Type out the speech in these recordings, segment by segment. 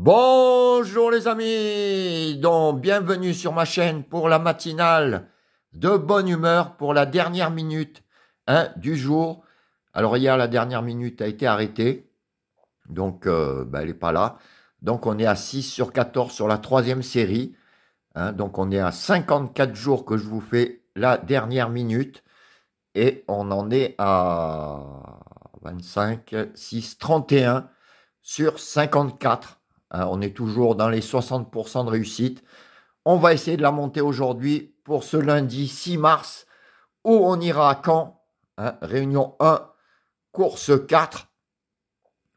Bonjour les amis, donc bienvenue sur ma chaîne pour la matinale de bonne humeur pour la dernière minute hein, du jour. Alors hier la dernière minute a été arrêtée, donc euh, ben, elle n'est pas là. Donc on est à 6 sur 14 sur la troisième série. Hein. donc on est à 54 jours que je vous fais la dernière minute et on en est à 25, 6, 31 sur 54. Hein, on est toujours dans les 60% de réussite. On va essayer de la monter aujourd'hui pour ce lundi 6 mars où on ira à Caen, hein, réunion 1, course 4,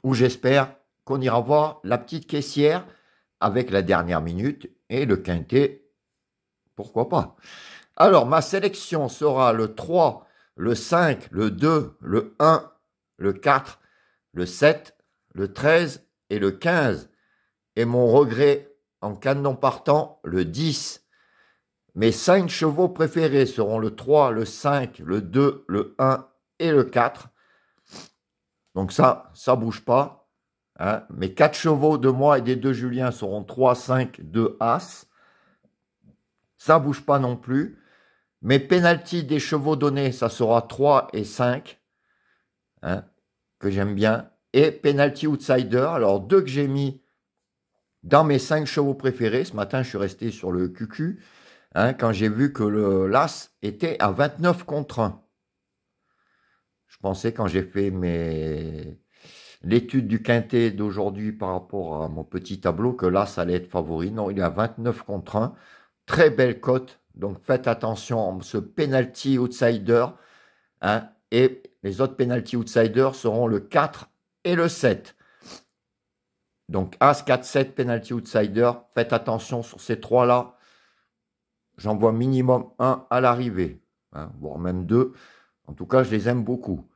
où j'espère qu'on ira voir la petite caissière avec la dernière minute et le quintet, pourquoi pas. Alors, ma sélection sera le 3, le 5, le 2, le 1, le 4, le 7, le 13 et le 15 et mon regret en canon partant le 10. Mes 5 chevaux préférés seront le 3, le 5, le 2, le 1 et le 4. Donc ça, ça bouge pas. Hein. Mes 4 chevaux de moi et des 2 Julien seront 3, 5, 2, As. Ça bouge pas non plus. Mes pénalties des chevaux donnés, ça sera 3 et 5, hein, que j'aime bien. Et penalty outsider, alors deux que j'ai mis dans mes cinq chevaux préférés, ce matin, je suis resté sur le QQ hein, quand j'ai vu que le LAS était à 29 contre 1. Je pensais quand j'ai fait mes... l'étude du quintet d'aujourd'hui par rapport à mon petit tableau que LAS allait être favori. Non, il est à 29 contre 1. Très belle cote. Donc faites attention, ce penalty outsider hein, et les autres penalty outsiders seront le 4 et le 7. Donc As, 4, 7, penalty outsider. Faites attention sur ces trois-là. J'en vois minimum un à l'arrivée, hein, voire même deux. En tout cas, je les aime beaucoup.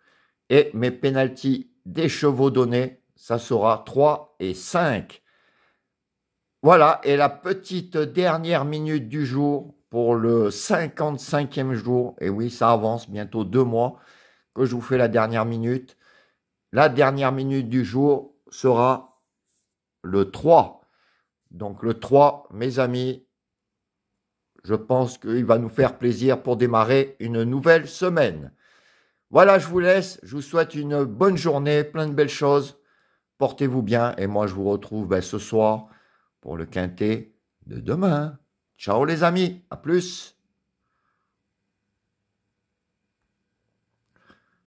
Et mes penalty des chevaux donnés, ça sera 3 et 5. Voilà, et la petite dernière minute du jour pour le 55e jour. Et oui, ça avance, bientôt deux mois que je vous fais la dernière minute. La dernière minute du jour sera le 3. Donc le 3, mes amis, je pense qu'il va nous faire plaisir pour démarrer une nouvelle semaine. Voilà, je vous laisse. Je vous souhaite une bonne journée, plein de belles choses. Portez-vous bien et moi je vous retrouve ben, ce soir pour le quintet de demain. Ciao les amis, à plus.